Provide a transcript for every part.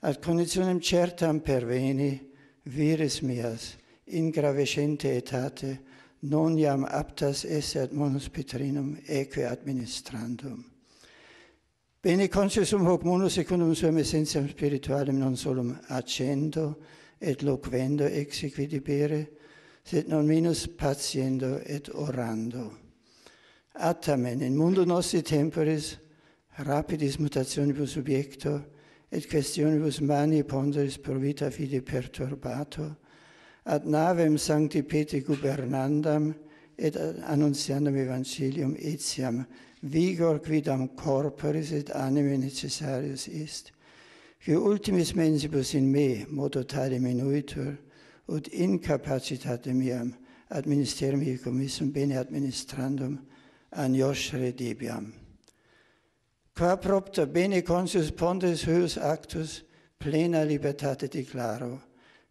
ad conditionem certam perveni viris mias in gravescente etate non iam aptas esse ad monus petrinum eque administrandum. Bene consusum hoc monus secundum suem essentiam spiritualem non solum accendo et loquendo exequiti bere, sed non minus patiendo et orando. Atamen, in mundo nostri temporis, rapidis mutationibus subiecto, et questionibus mani ponderis vita fide perturbato, ad navem sancti pete gubernandam, et annunciandam evangelium etiam, vigor quidam corporis et anime necessarius est, qui ultimis mensibus in me modo tale minuitur, ut incapacitate miam ad ministerium hic commissum bene administrandum an Ioscere debiam qua propter bene conscius pondes hus actus plena libertate declaro,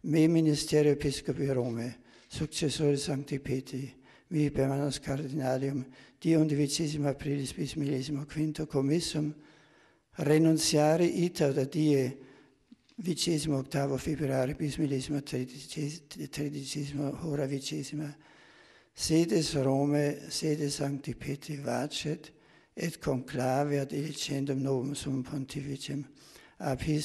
me ministerio episcopi Rome, successore sancti Peti, mi permanus cardinalium, di undivicissima aprilis bis millesimo quinto commissum, renunziare ita da die vicesimo octavo febbraio bis millesimo tredicesimo, hora vicesima, sedes Rome, sedes sancti Peti vacet, et conclave ad illicendum novum sum pontificem apis